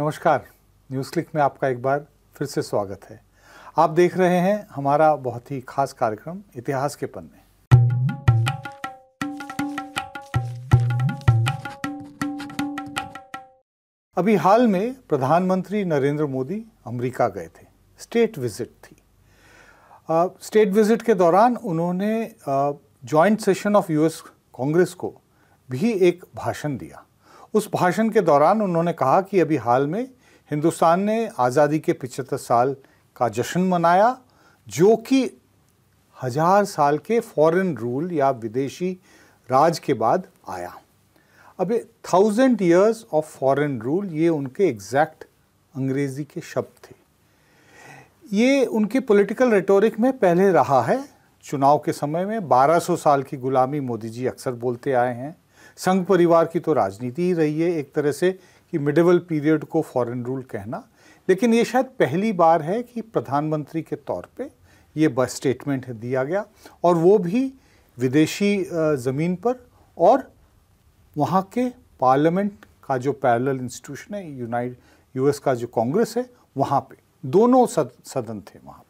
नमस्कार news click में आपका एक बार फिर से स्वागत है आप देख रहे हैं हमारा बहुत ही खास कार्यक्रम इतिहास के पन्ने अभी हाल में प्रधानमंत्री नरेंद्र मोदी अमेरिका गए थे स्टेट विजिट थी स्टेट स्टेट विजिट के दौरान उन्होंने joint session of US Congress को भी एक भाषण दिया उस भाषण के दौरान उन्होंने कहा कि अभी हाल में हिंदुस्तान ने आज़ादी के पिचहत्तर साल का जश्न मनाया जो कि हज़ार साल के फॉरेन रूल या विदेशी राज के बाद आया अब thousand years of foreign rule ये उनके एग्जैक्ट अंग्रेज़ी के शब्द थे ये उनके पॉलिटिकल रेटोरिक में पहले रहा है चुनाव के समय में 1200 साल की गुलामी मोदी जी अक्सर बोलते आए हैं संघ परिवार की तो राजनीति ही रही है एक तरह से कि मिडिवल पीरियड को फॉरेन रूल कहना लेकिन ये शायद पहली बार है कि प्रधानमंत्री के तौर पे ये बस स्टेटमेंट दिया गया और वो भी विदेशी ज़मीन पर और वहाँ के पार्लियामेंट का जो पैरेलल इंस्टीट्यूशन है यूनाइट यूएस का जो कांग्रेस है वहाँ पे दोनों सद, सदन थे वहाँ पे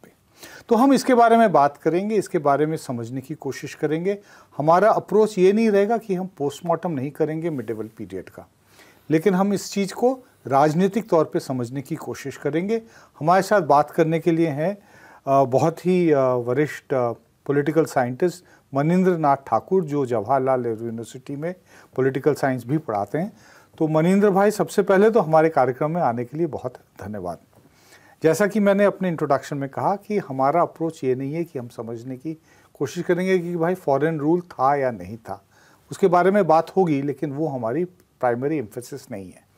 तो हम इसके बारे में बात करेंगे इसके बारे में समझने की कोशिश करेंगे हमारा अप्रोच ये नहीं रहेगा कि हम पोस्टमार्टम नहीं करेंगे मिडेबल पीरियड का लेकिन हम इस चीज़ को राजनीतिक तौर पे समझने की कोशिश करेंगे हमारे साथ बात करने के लिए हैं बहुत ही वरिष्ठ पॉलिटिकल साइंटिस्ट मनिंद्र नाथ ठाकुर जो जवाहरलाल नेहरू यूनिवर्सिटी में पॉलिटिकल साइंस भी पढ़ाते हैं तो मनिंद्र भाई सबसे पहले तो हमारे कार्यक्रम में आने के लिए बहुत धन्यवाद जैसा कि मैंने अपने इंट्रोडक्शन में कहा कि हमारा अप्रोच ये नहीं है कि हम समझने की कोशिश करेंगे कि भाई फॉरेन रूल था या नहीं था उसके बारे में बात होगी लेकिन वो हमारी प्राइमरी इम्फेसिस नहीं है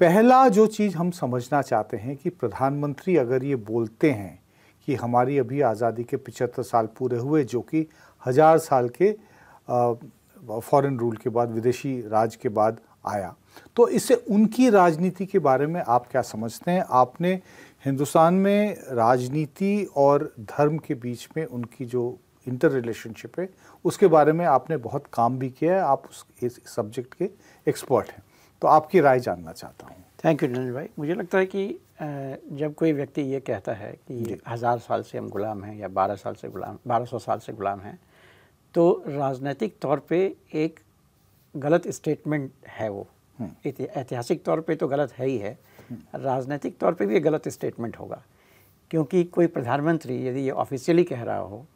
पहला जो चीज़ हम समझना चाहते हैं कि प्रधानमंत्री अगर ये बोलते हैं कि हमारी अभी आज़ादी के पिछहत्तर साल पूरे हुए जो कि हज़ार साल के फॉरेन रूल के बाद विदेशी राज के बाद आया तो इससे उनकी राजनीति के बारे में आप क्या समझते हैं आपने हिंदुस्तान में राजनीति और धर्म के बीच में उनकी जो इंटर रिलेशनशिप है उसके बारे में आपने बहुत काम भी किया है आप उस इस सब्जेक्ट के एक्सपर्ट हैं तो आपकी राय जानना चाहता हूँ थैंक यू नरेंद्र भाई मुझे लगता है कि जब कोई व्यक्ति ये कहता है कि हज़ार साल से हम गुलाम हैं या बारह साल से गुलाम बारह सौ साल से गुलाम हैं तो राजनीतिक तौर पे एक गलत स्टेटमेंट है वो हम्म। ऐतिहासिक तौर पे तो गलत है ही है हम्म। राजनीतिक तौर पे भी ये गलत स्टेटमेंट होगा क्योंकि कोई प्रधानमंत्री यदि ये ऑफिशियली कह रहा हो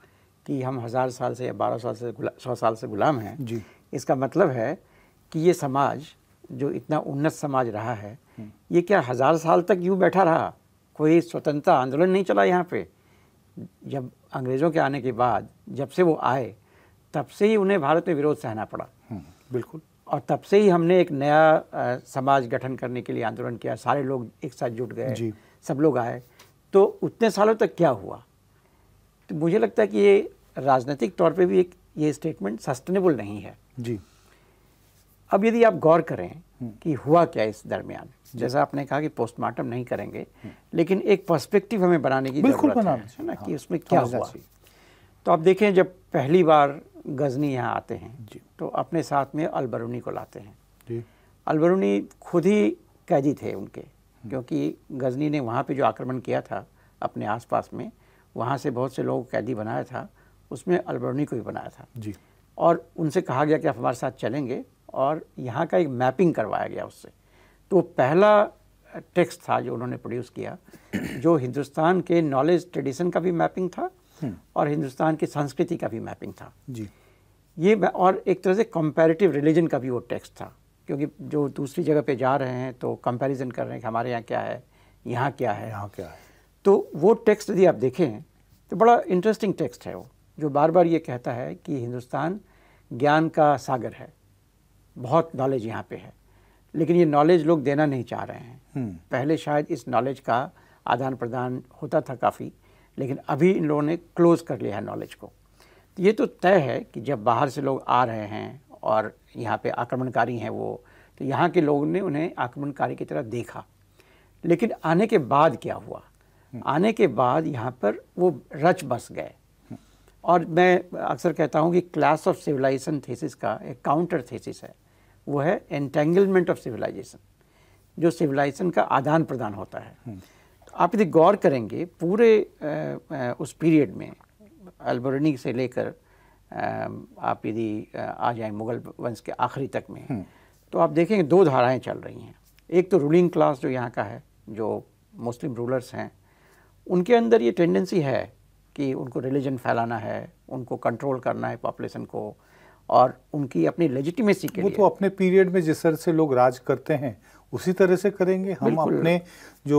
कि हम हज़ार साल से या बारह साल से सौ साल से गुलाम हैं जी इसका मतलब है कि ये समाज जो इतना उन्नत समाज रहा है हम्म। ये क्या हज़ार साल तक यूँ बैठा रहा कोई स्वतंत्रता आंदोलन नहीं चला यहाँ पे जब अंग्रेज़ों के आने के बाद जब से वो आए तब से ही उन्हें भारत में विरोध सहना पड़ा बिल्कुल और तब से ही हमने एक नया आ, समाज गठन करने के लिए आंदोलन किया सारे लोग एक साथ जुट गए सब लोग आए तो उतने सालों तक क्या हुआ तो मुझे लगता है कि ये राजनीतिक तौर पे भी एक ये स्टेटमेंट सस्टेनेबल नहीं है जी अब यदि आप गौर करें हम्म। कि हुआ क्या इस दरमियान जैसा आपने कहा कि पोस्टमार्टम नहीं करेंगे हम्म। लेकिन एक पर्सपेक्टिव हमें बनाने की बिल्कुल है ना कि हाँ। उसमें क्या हुआ तो आप देखें जब पहली बार गजनी यहाँ आते हैं तो अपने साथ में अलबरूनी को लाते हैं अलबरूनी खुद ही कैदी थे उनके हम्म। क्योंकि गजनी ने वहाँ पे जो आक्रमण किया था अपने आसपास में वहाँ से बहुत से लोगों को कैदी बनाया था उसमें अलबरूनी को भी बनाया था जी और उनसे कहा गया कि आप हमारे साथ चलेंगे और यहाँ का एक मैपिंग करवाया गया उससे तो पहला टेक्स्ट था जो उन्होंने प्रोड्यूस किया जो हिंदुस्तान के नॉलेज ट्रेडिशन का भी मैपिंग था हम्म। और हिंदुस्तान की संस्कृति का भी मैपिंग था जी ये और एक तरह से कंपैरेटिव रिलीजन का भी वो टेक्स्ट था क्योंकि जो दूसरी जगह पे जा रहे हैं तो कंपैरिजन कर रहे हैं कि हमारे यहाँ क्या है यहाँ क्या है यहाँ क्या है तो वो टेक्स्ट यदि आप देखें तो बड़ा इंटरेस्टिंग टेक्स्ट है वो जो बार बार ये कहता है कि हिंदुस्तान ज्ञान का सागर है बहुत नॉलेज यहाँ पे है लेकिन ये नॉलेज लोग देना नहीं चाह रहे हैं हम्म। पहले शायद इस नॉलेज का आदान प्रदान होता था काफ़ी लेकिन अभी इन लोगों ने क्लोज़ कर लिया है नॉलेज को ये तो तय है कि जब बाहर से लोग आ रहे हैं और यहाँ पे आक्रमणकारी हैं वो तो यहाँ के लोगों ने उन्हें आक्रमणकारी की तरह देखा लेकिन आने के बाद क्या हुआ हम्म। आने के बाद यहाँ पर वो रच बस गए हम्म। और मैं अक्सर कहता हूँ कि क्लास ऑफ सिविलाइजेशन थीसिस का एक काउंटर थीसिस है वो है एंटेंगलमेंट ऑफ सिविलाइजेशन जो सिविलाइजेशन का आदान प्रदान होता है हम्म। आप यदि गौर करेंगे पूरे उस पीरियड में अल्बर्नी से लेकर आप यदि आ जाएं मुगल वंश के आखिरी तक में हम्म। तो आप देखेंगे दो धाराएं चल रही हैं एक तो रूलिंग क्लास जो यहाँ का है जो मुस्लिम रूलर्स हैं उनके अंदर ये टेंडेंसी है कि उनको रिलीजन फैलाना है उनको कंट्रोल करना है पॉपुलेशन को और उनकी अपनी लेजिटिमेसी के वो लिए तो अपने पीरियड में जिस तरह से लोग राज करते हैं उसी तरह से करेंगे हम अपने जो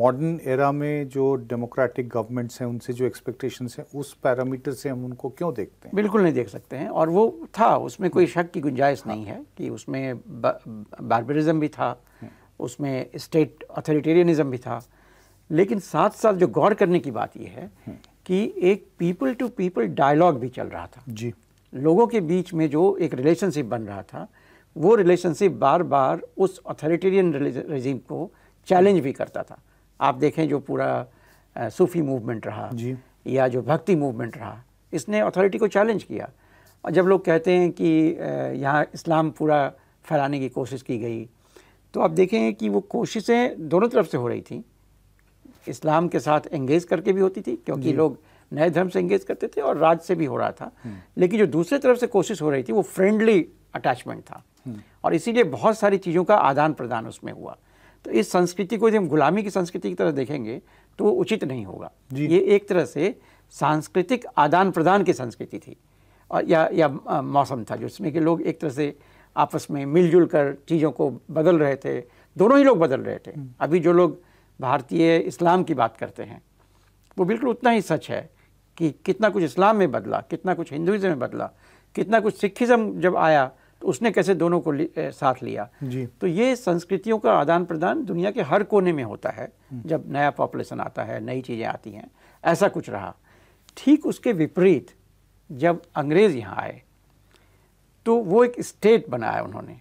मॉडर्न एरा में जो डेमोक्रेटिक गवर्नमेंट्स हैं उनसे जो एक्सपेक्टेशन हैं उस पैरामीटर से हम उनको क्यों देखते हैं बिल्कुल नहीं देख सकते हैं और वो था उसमें कोई शक की गुंजाइश हाँ। नहीं है कि उसमें बारबरिज्म भी था हाँ। उसमें स्टेट अथॉरिटेरियनिज्म भी था लेकिन साथ साथ जो गौर करने की बात यह है हाँ। कि एक पीपल टू पीपल डायलॉग भी चल रहा था जी लोगों के बीच में जो एक रिलेशनशिप बन रहा था वो रिलेशनशिप बार बार उस अथॉरिटेरियन रजीम को चैलेंज भी करता था आप देखें जो पूरा सूफी मूवमेंट रहा जी या जो भक्ति मूवमेंट रहा इसने अथॉरिटी को चैलेंज किया और जब लोग कहते हैं कि यहाँ इस्लाम पूरा फैलाने की कोशिश की गई तो आप देखें कि वो कोशिशें दोनों तरफ से हो रही थी इस्लाम के साथ एंगेज करके भी होती थी क्योंकि लोग नए धर्म से एंगेज करते थे और राज से भी हो रहा था हम्म। लेकिन जो दूसरे तरफ से कोशिश हो रही थी वो फ्रेंडली अटैचमेंट था और इसीलिए बहुत सारी चीज़ों का आदान प्रदान उसमें हुआ तो इस संस्कृति को जब हम गुलामी की संस्कृति की तरह देखेंगे तो वो उचित नहीं होगा ये एक तरह से सांस्कृतिक आदान प्रदान की संस्कृति थी और या या मौसम था जिसमें कि लोग एक तरह से आपस में मिलजुल कर चीज़ों को बदल रहे थे दोनों ही लोग बदल रहे थे हम्म। अभी जो लोग भारतीय इस्लाम की बात करते हैं वो बिल्कुल उतना ही सच है कि कितना कुछ इस्लाम में बदला कितना कुछ हिंदुज़म में बदला कितना कुछ सिखिज़म जब आया उसने कैसे दोनों को साथ लिया जी तो ये संस्कृतियों का आदान प्रदान दुनिया के हर कोने में होता है जब नया पॉपुलेशन आता है नई चीज़ें आती हैं ऐसा कुछ रहा ठीक उसके विपरीत जब अंग्रेज़ यहाँ आए तो वो एक स्टेट बनाया उन्होंने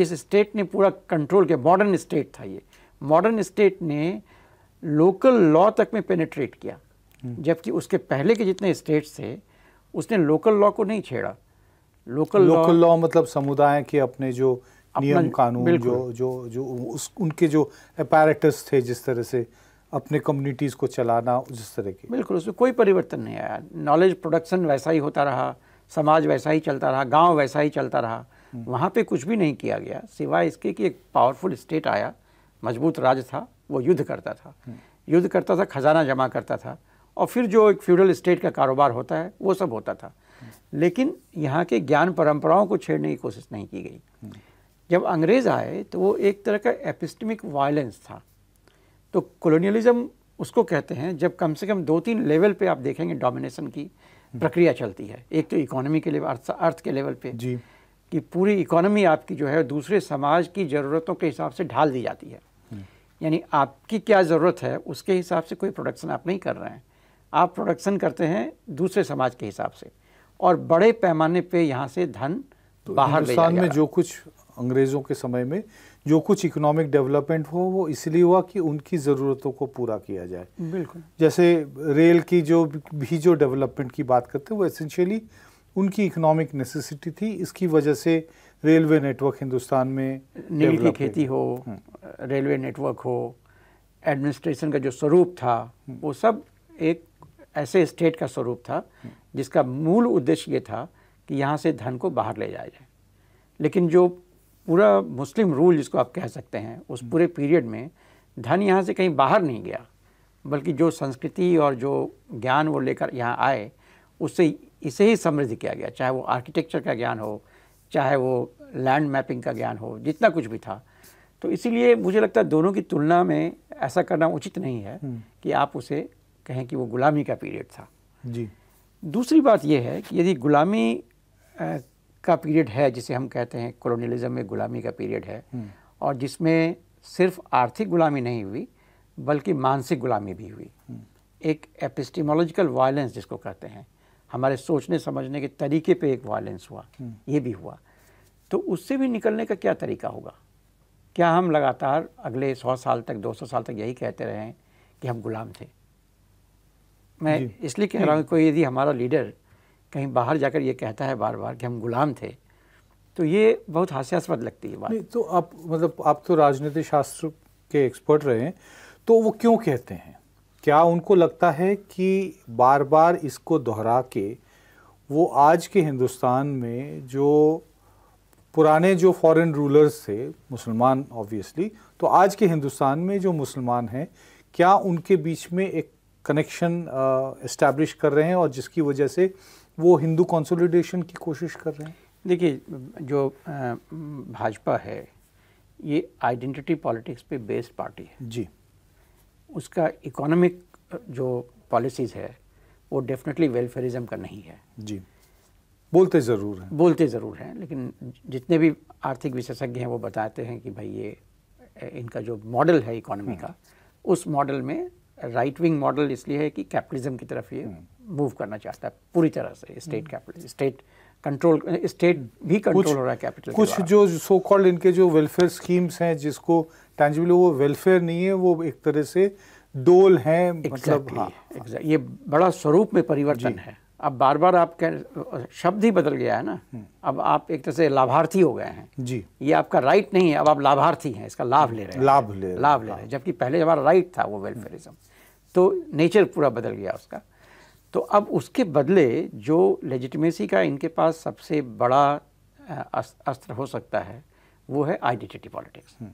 जिस स्टेट ने पूरा कंट्रोल किया मॉडर्न स्टेट था ये मॉडर्न स्टेट ने लोकल लॉ तक में पेनिट्रेट किया हम्म। जबकि उसके पहले के जितने स्टेट्स थे उसने लोकल लॉ को नहीं छेड़ा लोकल लोकल लॉ मतलब समुदाय के अपने जो नियम कानून जो जो जो उस उनके जो अपैरेटस थे जिस तरह से अपने कम्युनिटीज़ को चलाना जिस तरह की बिल्कुल उसमें कोई परिवर्तन नहीं आया नॉलेज प्रोडक्शन वैसा ही होता रहा समाज वैसा ही चलता रहा गांव वैसा ही चलता रहा हम्म। वहाँ पे कुछ भी नहीं किया गया सिवाय इसके कि एक पावरफुल स्टेट आया मजबूत राज था वो युद्ध करता था हम्म। युद्ध करता था खजाना जमा करता था और फिर जो एक फ्यूडल स्टेट का कारोबार होता है वो सब होता था लेकिन यहाँ के ज्ञान परंपराओं को छेड़ने की कोशिश नहीं की गई जब अंग्रेज़ आए तो वो एक तरह का एपिस्टमिक वायलेंस था तो कॉलोनियलिज्म उसको कहते हैं जब कम से कम दो तीन लेवल पे आप देखेंगे डोमिनेशन की प्रक्रिया चलती है एक तो इकोनॉमी के लेवल अर्थ, अर्थ के लेवल पे जी कि पूरी इकोनॉमी आपकी जो है दूसरे समाज की ज़रूरतों के हिसाब से ढाल दी जाती है यानी आपकी क्या ज़रूरत है उसके हिसाब से कोई प्रोडक्शन आप नहीं कर रहे हैं आप प्रोडक्शन करते हैं दूसरे समाज के हिसाब से और बड़े पैमाने पे यहाँ से धन तो बाहर हिंदुस्तान में जो कुछ अंग्रेज़ों के समय में जो कुछ इकोनॉमिक डेवलपमेंट हुआ वो इसलिए हुआ कि उनकी ज़रूरतों को पूरा किया जाए बिल्कुल जैसे रेल की जो भी जो डेवलपमेंट की बात करते हैं वो एसेंशियली उनकी इकोनॉमिक नेसेसिटी थी इसकी वजह से रेलवे नेटवर्क हिंदुस्तान में नील की खेती हो रेलवे हम्म। नेटवर्क हो एडमिनिस्ट्रेशन का जो स्वरूप था हम्म। वो सब एक ऐसे स्टेट का स्वरूप था हम्म। जिसका मूल उद्देश्य ये था कि यहाँ से धन को बाहर ले जाया जाए लेकिन जो पूरा मुस्लिम रूल जिसको आप कह सकते हैं उस हम्म। पूरे पीरियड में धन यहाँ से कहीं बाहर नहीं गया बल्कि जो संस्कृति और जो ज्ञान वो लेकर यहाँ आए उससे इसे ही समृद्ध किया गया चाहे वो आर्किटेक्चर का ज्ञान हो चाहे वो लैंड मैपिंग का ज्ञान हो जितना कुछ भी था तो इसीलिए मुझे लगता है दोनों की तुलना में ऐसा करना उचित नहीं है हम्म। कि आप उसे कहें कि वो गुलामी का पीरियड था जी दूसरी बात यह है कि यदि गुलामी का पीरियड है जिसे हम कहते हैं कॉलोनियलिज्म में गुलामी का पीरियड है हम्म। और जिसमें सिर्फ आर्थिक गुलामी नहीं हुई बल्कि मानसिक गुलामी भी हुई हम्म। एक एपिस्टिमोलॉजिकल वायलेंस जिसको कहते हैं हमारे सोचने समझने के तरीके पे एक वायलेंस हुआ हम्म। ये भी हुआ तो उससे भी निकलने का क्या तरीका होगा क्या हम लगातार अगले सौ साल तक दो सौ साल तक यही कहते रहे कि हम गुलाम थे मैं इसलिए कह रहा हूँ कोई यदि हमारा लीडर कहीं बाहर जाकर ये कहता है बार बार कि हम गुलाम थे तो ये बहुत हास्यास्पद लगती है बात नहीं तो आप मतलब आप तो राजनीति शास्त्र के एक्सपर्ट रहे हैं तो वो क्यों कहते हैं क्या उनको लगता है कि बार बार इसको दोहरा के वो आज के हिंदुस्तान में जो पुराने जो फॉरेन रूलर्स थे मुसलमान ऑब्वियसली तो आज के हिंदुस्तान में जो मुसलमान हैं क्या उनके बीच में एक कनेक्शन इस्टेब्लिश uh, कर रहे हैं और जिसकी वजह से वो हिंदू कंसोलिडेशन की कोशिश कर रहे हैं देखिए जो भाजपा है ये आइडेंटिटी पॉलिटिक्स पे बेस्ड पार्टी है जी उसका इकोनॉमिक जो पॉलिसीज़ है वो डेफिनेटली वेलफेयरिज्म का नहीं है जी बोलते ज़रूर हैं बोलते ज़रूर हैं लेकिन जितने भी आर्थिक विशेषज्ञ हैं वो बताते हैं कि भाई ये इनका जो मॉडल है इकोनॉमी हम्म। का उस मॉडल में राइट विंग मॉडल इसलिए है कि कैपिटलिज्म की तरफ ये मूव हम्म। करना चाहता है पूरी तरह से state capital state control state भी कंट्रोल हो रहा है कैपिटल कुछ जो सो कॉल्ड इनके जो वेलफेयर स्कीम्स हैं जिसको टैंजिबल वो वेलफेयर नहीं है वो एक तरह से डोल है मतलब हाँ, exactly. ये बड़ा स्वरूप में परिवर्तन है अब बार बार आप कह शब्द ही बदल गया है ना हम्म। अब आप एक तरह से लाभार्थी हो गए हैं जी ये आपका राइट नहीं है अब आप लाभार्थी हैं इसका लाभ ले रहे हैं लाभ ले लाभ ले रहे हैं हाँ। जबकि पहले हमारा राइट था वो वेलफेयरिज्म हम्म। तो नेचर पूरा बदल गया उसका तो अब उसके बदले जो लेजिटमेसी का इनके पास सबसे बड़ा अस्त्र हो सकता है वो है आइडेंटिटी पॉलिटिक्स हम्म।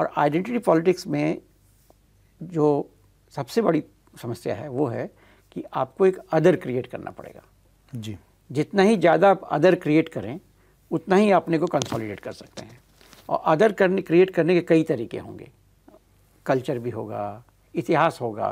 और आइडेंटिटी पॉलिटिक्स में जो सबसे बड़ी समस्या है वो है कि आपको एक अदर क्रिएट करना पड़ेगा जी जितना ही ज़्यादा आप अदर क्रिएट करें उतना ही आपने को कंसोलिडेट कर सकते हैं और अदर करने क्रिएट करने के कई तरीके होंगे कल्चर भी होगा इतिहास होगा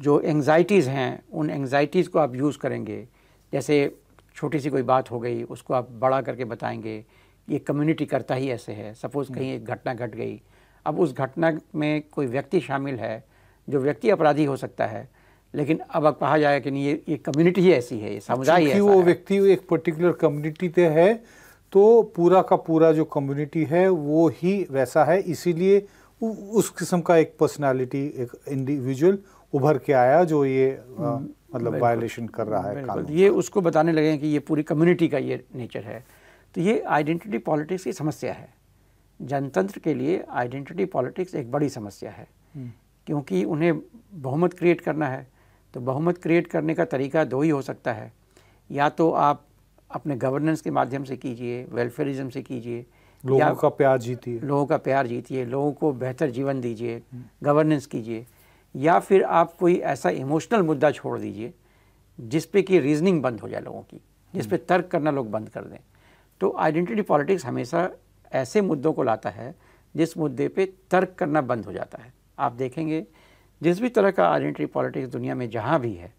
जो एंग्जाइटीज़ हैं उन एंग्जाइटीज़ को आप यूज़ करेंगे जैसे छोटी सी कोई बात हो गई उसको आप बड़ा करके बताएंगे ये कम्युनिटी करता ही ऐसे है सपोज़ हम्म। कहीं एक घटना घट गई अब उस घटना में कोई व्यक्ति शामिल है जो व्यक्ति अपराधी हो सकता है लेकिन अब अब कहा जाए कि नहीं ये ये कम्युनिटी ही ऐसी है ये समुदाय है वो व्यक्ति एक पर्टिकुलर कम्युनिटी पे है तो पूरा का पूरा जो कम्युनिटी है वो ही वैसा है इसीलिए उस किस्म का एक पर्सनालिटी एक इंडिविजुअल उभर के आया जो ये आ, हम्म, मतलब वायलेशन कर रहा है ये उसको बताने लगे कि ये पूरी कम्युनिटी का ये नेचर है तो ये आइडेंटिटी पॉलिटिक्स की समस्या है जनतंत्र के लिए आइडेंटिटी पॉलिटिक्स एक बड़ी समस्या है हम्म। क्योंकि उन्हें बहुमत क्रिएट करना है तो बहुमत क्रिएट करने का तरीका दो ही हो सकता है या तो आप अपने गवर्नेंस के माध्यम से कीजिए वेलफेयरिज्म से कीजिए लोगों का प्यार जीतिए लोगों का प्यार जीतिए लोगों को बेहतर जीवन दीजिए गवर्नेंस कीजिए या फिर आप कोई ऐसा इमोशनल मुद्दा छोड़ दीजिए जिस पे कि रीजनिंग बंद हो जाए लोगों की जिस पे तर्क करना लोग बंद कर दें तो आइडेंटिटी पॉलिटिक्स हमेशा ऐसे मुद्दों को लाता है जिस मुद्दे पे तर्क करना बंद हो जाता है आप देखेंगे जिस भी तरह का आइडेंटिटी पॉलिटिक्स दुनिया में जहाँ भी है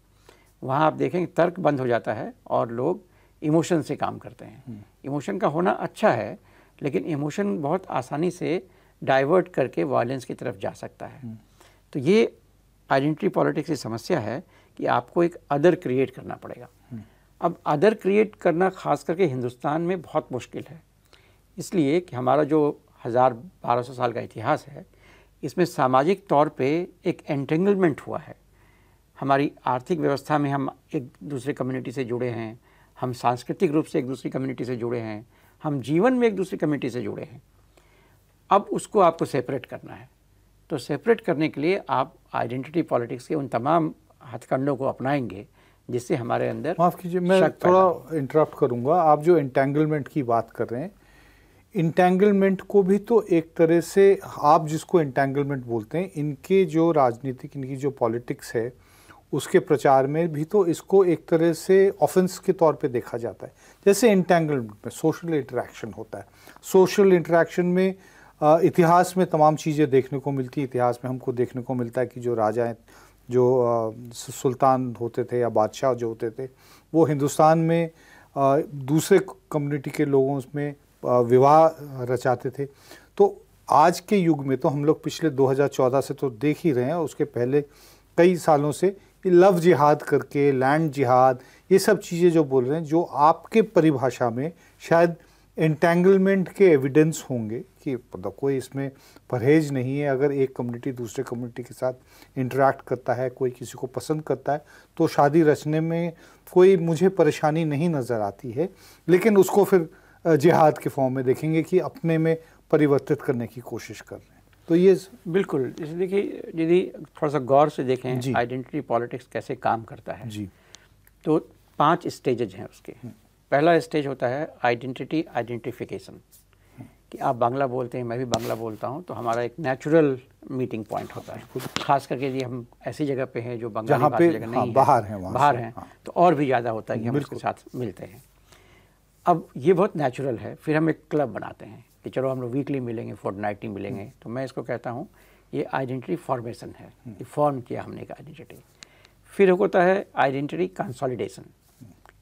वहाँ आप देखेंगे तर्क बंद हो जाता है और लोग इमोशन से काम करते हैं इमोशन हम्म। का होना अच्छा है लेकिन इमोशन बहुत आसानी से डाइवर्ट करके वायलेंस की तरफ जा सकता है हम्म। तो ये आइडेंटिटी पॉलिटिक्स की समस्या है कि आपको एक अदर क्रिएट करना पड़ेगा हम्म। अब अदर क्रिएट करना ख़ास करके हिंदुस्तान में बहुत मुश्किल है इसलिए कि हमारा जो हज़ार बारह सौ साल का इतिहास है इसमें सामाजिक तौर पे एक एंटेंगलमेंट हुआ है हमारी आर्थिक व्यवस्था में हम एक दूसरे कम्युनिटी से जुड़े हैं हम सांस्कृतिक रूप से एक दूसरी कम्युनिटी से जुड़े हैं हम जीवन में एक दूसरी कम्युनिटी से जुड़े हैं अब उसको आपको सेपरेट करना है तो सेपरेट करने के लिए आप आइडेंटिटी पॉलिटिक्स के उन तमाम हथकंडों को अपनाएंगे जिससे हमारे अंदर माफ़ कीजिए मैं थोड़ा इंटरप्ट करूंगा आप जो इंटेंगलमेंट की बात कर रहे हैं इंटेंगलमेंट को भी तो एक तरह से आप जिसको इंटेंगलमेंट बोलते हैं इनके जो राजनीतिक इनकी जो पॉलिटिक्स है उसके प्रचार में भी तो इसको एक तरह से ऑफेंस के तौर पे देखा जाता है जैसे इंटेंगलमेंट में सोशल इंटरेक्शन होता है सोशल इंटरेक्शन में इतिहास में तमाम चीज़ें देखने को मिलती इतिहास में हमको देखने को मिलता है कि जो राजाएँ जो सुल्तान होते थे या बादशाह जो होते थे वो हिंदुस्तान में दूसरे कम्युनिटी के लोगों में विवाह रचाते थे तो आज के युग में तो हम लोग पिछले 2014 से तो देख ही रहे हैं उसके पहले कई सालों से लव जिहाद करके लैंड जिहाद ये सब चीज़ें जो बोल रहे हैं जो आपके परिभाषा में शायद इंटेंगलमेंट के एविडेंस होंगे कि मतलब कोई इसमें परहेज नहीं है अगर एक कम्युनिटी दूसरे कम्युनिटी के साथ इंटरेक्ट करता है कोई किसी को पसंद करता है तो शादी रचने में कोई मुझे परेशानी नहीं नज़र आती है लेकिन उसको फिर जिहाद के फॉर्म में देखेंगे कि अपने में परिवर्तित करने की कोशिश कर रहे हैं तो ये बिल्कुल इसलिए कि यदि थोड़ा सा गौर से देखें आइडेंटिटी पॉलिटिक्स कैसे काम करता है जी तो पांच स्टेजेज हैं उसके हम्म। पहला स्टेज होता है आइडेंटिटी आइडेंटिफिकेशन कि आप बांग्ला बोलते हैं मैं भी बांग्ला बोलता हूँ तो हमारा एक नेचुरल मीटिंग पॉइंट होता है खास करके यदि हम ऐसी जगह पे हैं जो बांग्ला पे जगह हाँ, नहीं हाँ, है, बाहर हैं बाहर हैं हाँ। तो और भी ज़्यादा होता है कि हम उसके साथ मिलते हैं अब ये बहुत नेचुरल है फिर हम एक क्लब बनाते हैं कि चलो हम लोग वीकली मिलेंगे फोर्ट नाइटली मिलेंगे हम्म। तो मैं इसको कहता हूँ ये आइडेंटिटी फॉर्मेशन है कि फॉर्म हम्म। किया हमने एक आइडेंटिटी फिर होता है आइडेंटिटी कंसोलिडेशन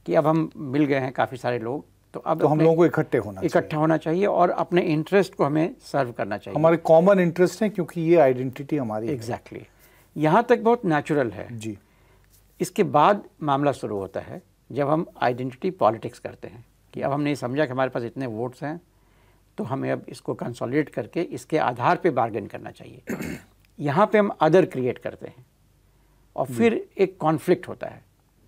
कि अब हम मिल गए हैं काफ़ी सारे लोग तो अब तो हम लोगों को इकट्ठे होना इकट्ठा होना चाहिए और अपने इंटरेस्ट को हमें सर्व करना चाहिए हमारे कॉमन इंटरेस्ट हैं क्योंकि ये आइडेंटिटी हमारी एग्जैक्टली यहाँ तक बहुत नेचुरल है जी इसके बाद मामला शुरू होता है जब हम आइडेंटिटी पॉलिटिक्स करते हैं कि अब हमने समझा कि हमारे पास इतने वोट्स हैं तो हमें अब इसको कंसोलिडेट करके इसके आधार पे बार्गेन करना चाहिए यहाँ पे हम अदर क्रिएट करते हैं और हम्म। फिर एक कॉन्फ्लिक्ट होता है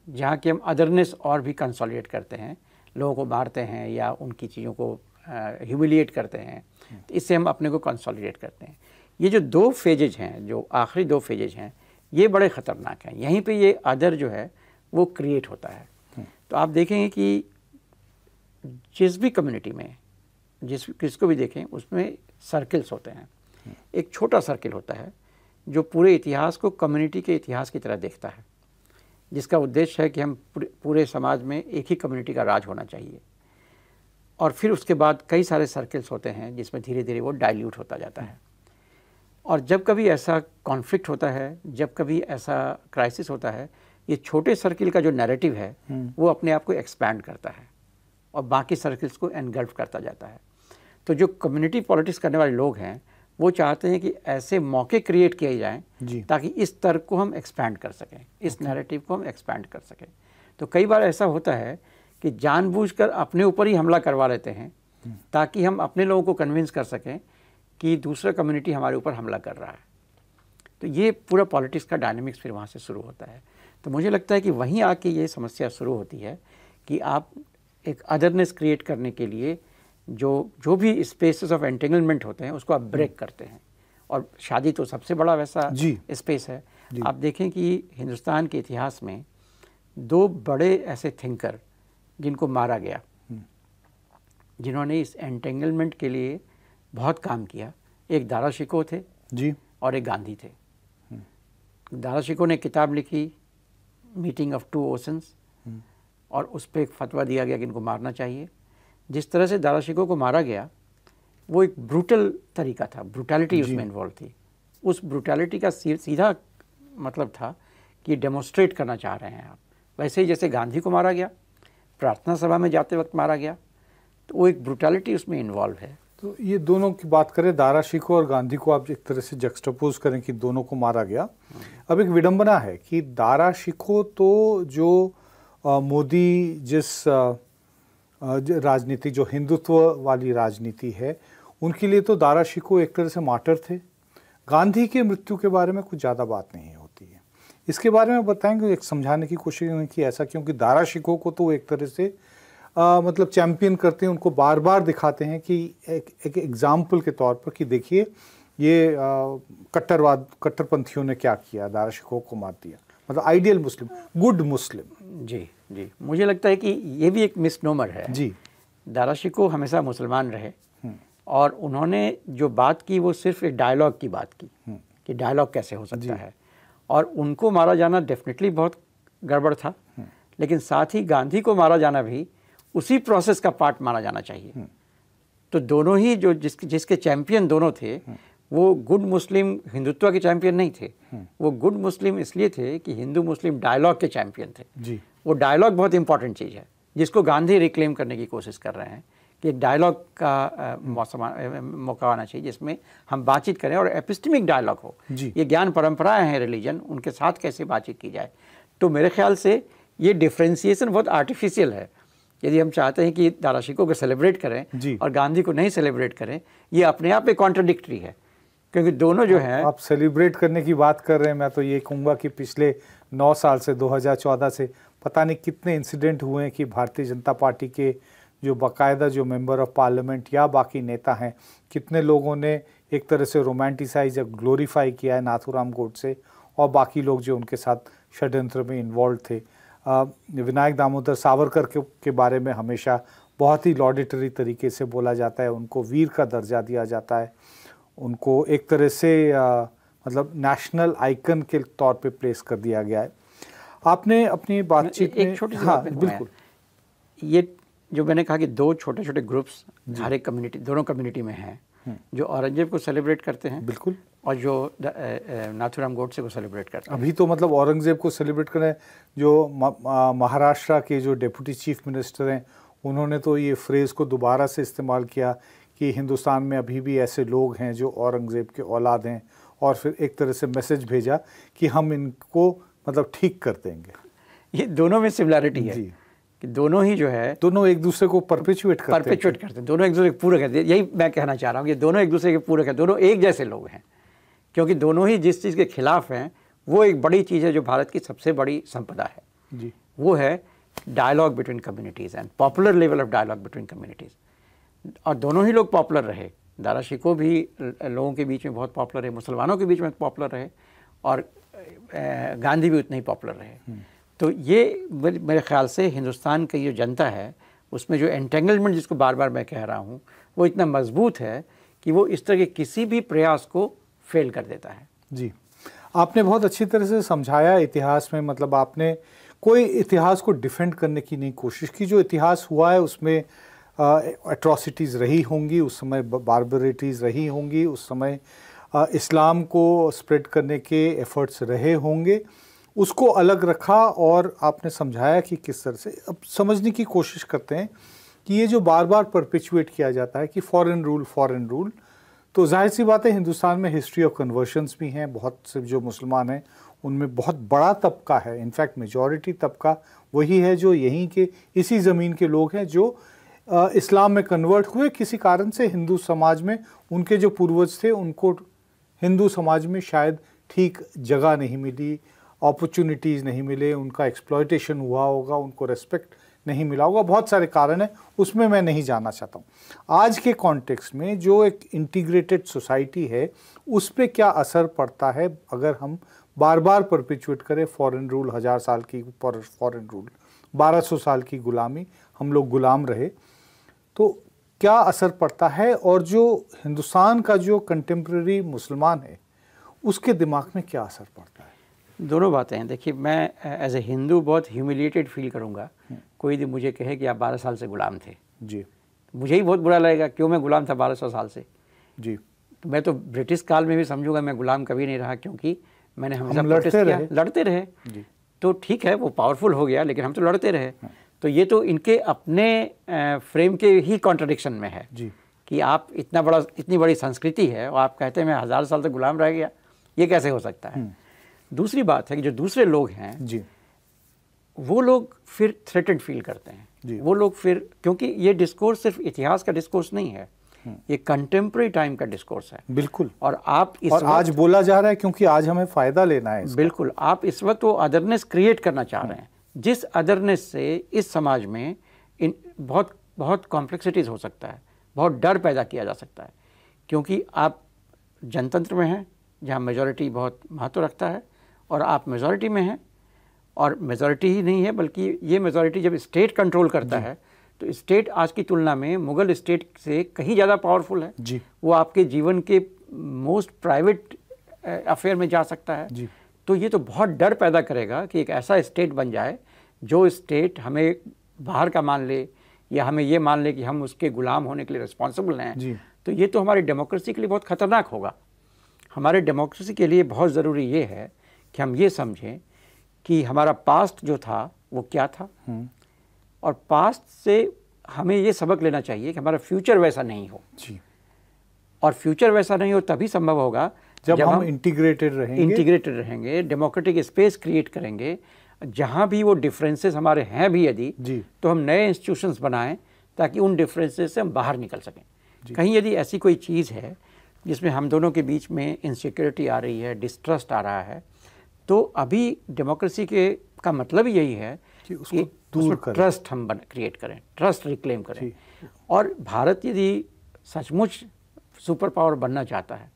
जहाँ कि हम अदरनेस और भी कंसोलिडेट करते हैं लोगों को मारते हैं या उनकी चीज़ों को ह्यूमिलिएट करते हैं हम्म। तो इससे हम अपने को कंसोलिडेट करते हैं ये जो दो फेजेज हैं जो आखिरी दो फेजेज हैं ये बड़े ख़तरनाक हैं यहीं पर ये अदर जो है वो क्रिएट होता है हम्म। तो आप देखेंगे कि जिस भी कम्युनिटी में जिस किसको भी देखें उसमें सर्किल्स होते हैं हम्म। एक छोटा सर्किल होता है जो पूरे इतिहास को कम्युनिटी के इतिहास की तरह देखता है जिसका उद्देश्य है कि हम पूरे समाज में एक ही कम्युनिटी का राज होना चाहिए और फिर उसके बाद कई सारे सर्किल्स होते हैं जिसमें धीरे धीरे वो डाइल्यूट होता जाता है और जब कभी ऐसा कॉन्फ्लिक्ट होता है जब कभी ऐसा क्राइसिस होता है ये छोटे सर्किल का जो नैरेटिव है हम्म। वो अपने आप को एक्सपैंड करता है और बाकी सर्किल्स को एनगल्फ करता जाता है तो जो कम्युनिटी पॉलिटिक्स करने वाले लोग हैं वो चाहते हैं कि ऐसे मौके क्रिएट किए जाएं ताकि इस तर्क को हम एक्सपैंड कर सकें इस नैरेटिव को हम एक्सपैंड कर सकें तो कई बार ऐसा होता है कि जानबूझकर अपने ऊपर ही हमला करवा लेते हैं हम्म। ताकि हम अपने लोगों को कन्विंस कर सकें कि दूसरा कम्युनिटी हमारे ऊपर हमला कर रहा है तो ये पूरा पॉलिटिक्स का डायनेमिक्स फिर वहाँ से शुरू होता है तो मुझे लगता है कि वहीं आके ये समस्या शुरू होती है कि आप एक अदरनेस क्रिएट करने के लिए जो जो भी स्पेसेस ऑफ एंटेंगलमेंट होते हैं उसको आप ब्रेक हम्म। करते हैं और शादी तो सबसे बड़ा वैसा स्पेस है आप देखें कि हिंदुस्तान के इतिहास में दो बड़े ऐसे थिंकर जिनको मारा गया हम्म। जिन्होंने इस एंटेंगलमेंट के लिए बहुत काम किया एक दारा शिको थे जी और एक गांधी थे हम्म। दारा शिको ने किताब लिखी मीटिंग ऑफ टू ओशंस और उस पर एक फतवा दिया गया कि इनको मारना चाहिए जिस तरह से शिको को मारा गया वो एक ब्रूटल तरीका था ब्रूटैलिटी उसमें इन्वॉल्व थी उस ब्रूटैलिटी का सीधा मतलब था कि डेमोस्ट्रेट करना चाह रहे हैं आप वैसे ही जैसे गांधी को मारा गया प्रार्थना सभा में जाते वक्त मारा गया तो वो एक ब्रूटैलिटी उसमें इन्वॉल्व है तो ये दोनों की बात करें दारा शिको और गांधी को आप एक तरह से जक्सटपोज करें कि दोनों को मारा गया अब एक विडंबना है कि दारा शिको तो जो मोदी जिस आ, राजनीति जो हिंदुत्व वाली राजनीति है उनके लिए तो दारा शिको एक तरह से मार्टर थे गांधी के मृत्यु के बारे में कुछ ज़्यादा बात नहीं होती है इसके बारे में बताएंगे एक समझाने की कोशिश की ऐसा क्योंकि दारा शिको को तो एक तरह से आ, मतलब चैम्पियन करते हैं उनको बार बार दिखाते हैं कि एक एग्ज़ाम्पल के तौर पर कि देखिए ये कट्टरवाद कट्टरपंथियों ने क्या किया दारा शिको को मार दिया मतलब आइडियल मुस्लिम गुड मुस्लिम जी जी मुझे लगता है कि ये भी एक मिस नोमर है जी दारा शिको हमेशा मुसलमान रहे हम्म। और उन्होंने जो बात की वो सिर्फ एक डायलॉग की बात की हम्म। कि डायलॉग कैसे हो सकता है और उनको मारा जाना डेफिनेटली बहुत गड़बड़ था हम्म। लेकिन साथ ही गांधी को मारा जाना भी उसी प्रोसेस का पार्ट माना जाना चाहिए तो दोनों ही जो जिसके जिसके चैंपियन दोनों थे वो गुड मुस्लिम हिंदुत्व के चैंपियन नहीं थे हम्म। वो गुड मुस्लिम इसलिए थे कि हिंदू मुस्लिम डायलॉग के चैंपियन थे जी वो डायलॉग बहुत इंपॉर्टेंट चीज़ है जिसको गांधी रिक्लेम करने की कोशिश कर रहे हैं कि एक डायलॉग का मौसम मौका आना चाहिए जिसमें हम बातचीत करें और एपिस्टमिक डायलॉग हो ये ज्ञान परंपराएं हैं रिलीजन उनके साथ कैसे बातचीत की जाए तो मेरे ख्याल से ये डिफ्रेंसीसन बहुत आर्टिफिशियल है यदि हम चाहते हैं कि दाराशिकों को सेलिब्रेट करें और गांधी को नहीं सेलिब्रेट करें ये अपने आप में कॉन्ट्रोडिक्ट्री है क्योंकि दोनों जो हैं आप सेलिब्रेट करने की बात कर रहे हैं मैं तो ये कहूँगा कि पिछले नौ साल से 2014 से पता नहीं कितने इंसिडेंट हुए हैं कि भारतीय जनता पार्टी के जो बाकायदा जो मेंबर ऑफ पार्लियामेंट या बाकी नेता हैं कितने लोगों ने एक तरह से रोमांटिसाइज या ग्लोरीफाई किया है नाथूराम गोडसे और बाकी लोग जो उनके साथ षड्यंत्र में इन्वॉल्व थे विनायक दामोदर सावरकर के, के बारे में हमेशा बहुत ही लॉडिटरी तरीके से बोला जाता है उनको वीर का दर्जा दिया जाता है उनको एक तरह से आ, मतलब नेशनल आइकन के तौर पे प्लेस कर दिया गया है आपने अपनी बातचीत में छोटी हाँ बिल्कुल ये जो मैंने कहा कि दो छोटे छोटे ग्रुप्स हर एक कम्युनिटी दोनों कम्युनिटी में हैं हम्म। जो औरंगजेब को सेलिब्रेट करते हैं बिल्कुल और जो नाथुराम गोडसे को सेलिब्रेट करते हैं अभी तो मतलब औरंगजेब को सेलिब्रेट करें जो महाराष्ट्र के जो डिप्टी चीफ मिनिस्टर हैं उन्होंने तो ये फ्रेज़ को दोबारा से इस्तेमाल किया कि हिंदुस्तान में अभी भी ऐसे लोग हैं जो औरंगज़ेब के औलाद हैं और फिर एक तरह से मैसेज भेजा कि हम इनको मतलब ठीक कर देंगे ये दोनों में सिमिलैरिटी है कि दोनों ही जो है दोनों एक दूसरे को परपेचुएट करते परपेचुएट करते हैं दोनों एक दूसरे को पूरे करते हैं यही मैं कहना चाह रहा हूँ कि दोनों एक दूसरे के पूरे करते दोनों एक जैसे लोग हैं क्योंकि दोनों ही जिस चीज़ के खिलाफ हैं वो एक बड़ी चीज़ है जो भारत की सबसे बड़ी संपदा है जी वो है dialogue between communities and popular level of dialogue between communities और दोनों ही लोग पॉपुलर रहे दारा शिको भी लोगों के बीच में बहुत पॉपुलर है मुसलमानों के बीच में पॉपुलर रहे और गांधी भी उतने ही पॉपुलर रहे हम्म। तो ये मेरे ख्याल से हिंदुस्तान की जो जनता है उसमें जो एंटेंगलमेंट जिसको बार बार मैं कह रहा हूँ वो इतना मजबूत है कि वो इस तरह के किसी भी प्रयास को फेल कर देता है जी आपने बहुत अच्छी तरह से समझाया इतिहास में मतलब आपने कोई इतिहास को डिफेंड करने की नहीं कोशिश की जो इतिहास हुआ है उसमें एट्रॉसिटीज़ रही होंगी उस समय बारबरिटीज़ रही होंगी उस समय इस्लाम को स्प्रेड करने के एफ़र्ट्स रहे होंगे उसको अलग रखा और आपने समझाया कि किस तरह से अब समझने की कोशिश करते हैं कि ये जो बार बार परपिचुएट किया जाता है कि फ़ॉरेन रूल फ़ॉरेन रूल तो जाहिर सी बात है हिंदुस्तान में हिस्ट्री ऑफ कन्वर्शंस भी हैं बहुत से जो मुसलमान हैं उनमें बहुत बड़ा तबका है इनफैक्ट मेजॉरिटी तबका वही है जो यहीं के इसी ज़मीन के लोग हैं जो इस्लाम में कन्वर्ट हुए किसी कारण से हिंदू समाज में उनके जो पूर्वज थे उनको हिंदू समाज में शायद ठीक जगह नहीं मिली अपॉर्चुनिटीज़ नहीं मिले उनका एक्सप्लॉयटेशन हुआ होगा उनको रेस्पेक्ट नहीं मिला होगा बहुत सारे कारण हैं उसमें मैं नहीं जाना चाहता हूँ आज के कॉन्टेक्स्ट में जो एक इंटीग्रेटेड सोसाइटी है उस पर क्या असर पड़ता है अगर हम बार बार परपिचुएट करें फॉरेन रूल हज़ार साल की फॉरेन रूल 1200 साल की गुलामी हम लोग गुलाम रहे तो क्या असर पड़ता है और जो हिंदुस्तान का जो कंटेम्प्रेरी मुसलमान है उसके दिमाग में क्या असर पड़ता है दोनों बातें हैं देखिए मैं एज ए हिंदू बहुत ह्यूमिलिएटेड फील करूँगा कोई भी मुझे कहे कि आप बारह साल से ग़ुलाम थे जी मुझे ही बहुत बुरा लगेगा क्यों मैं ग़ुलाम था बारह साल से जी तो मैं तो ब्रिटिश काल में भी समझूंगा मैं ग़ुलाम कभी नहीं रहा क्योंकि मैंने हमेशा हम लड़ते रहे लड़ते रहे जी तो ठीक है वो पावरफुल हो गया लेकिन हम तो लड़ते रहे हाँ। तो ये तो इनके अपने फ्रेम के ही कॉन्ट्रडिक्शन में है जी कि आप इतना बड़ा इतनी बड़ी संस्कृति है और आप कहते हैं मैं हज़ार साल तक गुलाम रह गया ये कैसे हो सकता है हम्म। दूसरी बात है कि जो दूसरे लोग हैं जी वो लोग फिर थ्रेटेड फील करते हैं जी वो लोग फिर क्योंकि ये डिस्कोर्स सिर्फ इतिहास का डिस्कोर्स नहीं है हम्म। ये कंटेम्प्रेरी टाइम का डिस्कोर्स है बिल्कुल और आप इस और आज बोला जा रहा है क्योंकि आज हमें फायदा लेना है बिल्कुल आप इस वक्त वो अदरनेस क्रिएट करना चाह रहे हैं जिस अदरनेस से इस समाज में इन बहुत बहुत कॉम्प्लेक्सिटीज़ हो सकता है बहुत डर पैदा किया जा सकता है क्योंकि आप जनतंत्र में हैं जहाँ मेजॉरिटी बहुत महत्व रखता है और आप मेजॉरिटी में हैं और मेजॉरिटी ही नहीं है बल्कि ये मेजॉरिटी जब स्टेट कंट्रोल करता है तो स्टेट आज की तुलना में मुगल स्टेट से कहीं ज़्यादा पावरफुल है जी वो आपके जीवन के मोस्ट प्राइवेट अफेयर में जा सकता है जी तो ये तो बहुत डर पैदा करेगा कि एक ऐसा स्टेट बन जाए जो स्टेट हमें बाहर का मान ले या हमें ये मान ले कि हम उसके गुलाम होने के लिए रिस्पॉन्सिबल हैं तो ये तो हमारी डेमोक्रेसी के लिए बहुत ख़तरनाक होगा हमारे डेमोक्रेसी के लिए बहुत ज़रूरी ये है कि हम ये समझें कि हमारा पास्ट जो था वो क्या था हम्म। और पास्ट से हमें ये सबक लेना चाहिए कि हमारा फ्यूचर वैसा नहीं हो जी और फ्यूचर वैसा नहीं हो तभी संभव होगा जब, जब हम इंटीग्रेटेड रहेंगे इंटीग्रेटेड रहेंगे डेमोक्रेटिक स्पेस क्रिएट करेंगे जहाँ भी वो डिफरेंसेस हमारे हैं भी यदि तो हम नए इंस्टीट्यूशंस बनाएं ताकि उन डिफरेंसेस से हम बाहर निकल सकें कहीं यदि ऐसी कोई चीज़ है जिसमें हम दोनों के बीच में इनसिक्योरिटी आ रही है डिस्ट्रस्ट आ रहा है तो अभी डेमोक्रेसी के का मतलब यही है कि दूर करें ट्रस्ट हम बन क्रिएट करें ट्रस्ट रिक्लेम करें और भारत यदि सचमुच सुपर पावर बनना चाहता है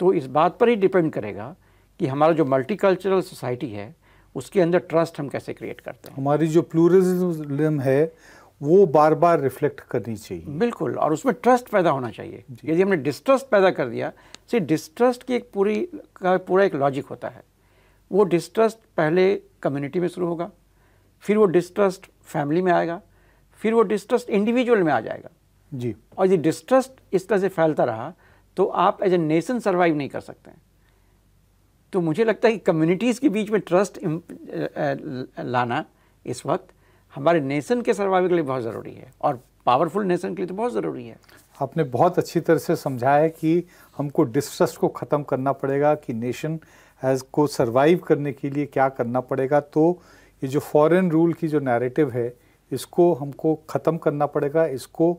तो इस बात पर ही डिपेंड करेगा कि हमारा जो मल्टीकल्चरल सोसाइटी है उसके अंदर ट्रस्ट हम कैसे क्रिएट करते हैं हमारी जो प्लूरिज्म है वो बार बार रिफ्लेक्ट करनी चाहिए बिल्कुल और उसमें ट्रस्ट पैदा होना चाहिए यदि हमने डिस्ट्रस्ट पैदा कर दिया सिर्फ डिस्ट्रस्ट की एक पूरी का पूरा एक लॉजिक होता है वो डिस्ट्रस्ट पहले कम्युनिटी में शुरू होगा फिर वो डिस्ट्रस्ट फैमिली में आएगा फिर वो डिस्ट्रस्ट इंडिविजुअल में आ जाएगा जी और ये डिस्ट्रस्ट इस तरह से फैलता रहा तो आप एज ए नेशन सर्वाइव नहीं कर सकते हैं तो मुझे लगता है कि कम्युनिटीज़ के बीच में ट्रस्ट uh, uh, लाना इस वक्त हमारे नेशन के सर्वाइव के लिए बहुत ज़रूरी है और पावरफुल नेशन के लिए तो बहुत ज़रूरी है आपने बहुत अच्छी तरह से समझाया कि हमको डिस्ट्रस्ट को ख़त्म करना पड़ेगा कि नेशन हैज़ को सर्वाइव करने के लिए क्या करना पड़ेगा तो ये जो फॉरेन रूल की जो नैरेटिव है इसको हमको ख़त्म करना पड़ेगा इसको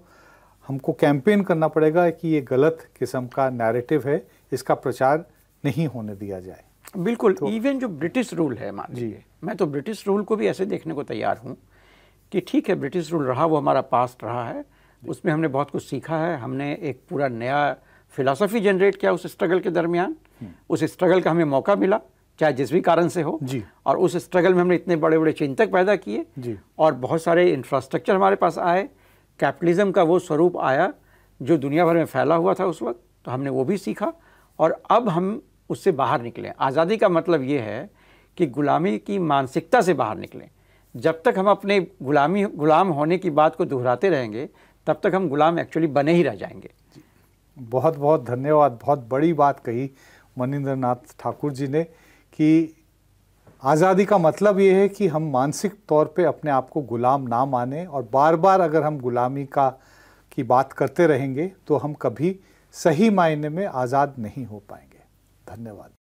हमको कैंपेन करना पड़ेगा कि ये गलत किस्म का नैरेटिव है इसका प्रचार नहीं होने दिया जाए बिल्कुल तो, इवन जो ब्रिटिश रूल है मान जी मैं तो ब्रिटिश रूल को भी ऐसे देखने को तैयार हूँ कि ठीक है ब्रिटिश रूल रहा वो हमारा पास्ट रहा है उसमें हमने बहुत कुछ सीखा है हमने एक पूरा नया फिलासफी जनरेट किया उस स्ट्रगल के दरमियान हम्म। उस स्ट्रगल का हमें मौका मिला चाहे जिस भी कारण से हो जी और उस स्ट्रगल में हमने इतने बड़े बड़े चिंतक पैदा किए और बहुत सारे इंफ्रास्ट्रक्चर हमारे पास आए कैपिटलिज्म का वो स्वरूप आया जो दुनिया भर में फैला हुआ था उस वक्त तो हमने वो भी सीखा और अब हम उससे बाहर निकलें आज़ादी का मतलब ये है कि गुलामी की मानसिकता से बाहर निकलें जब तक हम अपने गुलामी गुलाम होने की बात को दोहराते रहेंगे तब तक हम गुलाम एक्चुअली बने ही रह जाएंगे बहुत बहुत धन्यवाद बहुत बड़ी बात कही मनिंद्र नाथ ठाकुर जी ने कि आज़ादी का मतलब ये है कि हम मानसिक तौर पे अपने आप को गुलाम ना माने और बार बार अगर हम गुलामी का की बात करते रहेंगे तो हम कभी सही मायने में आज़ाद नहीं हो पाएंगे धन्यवाद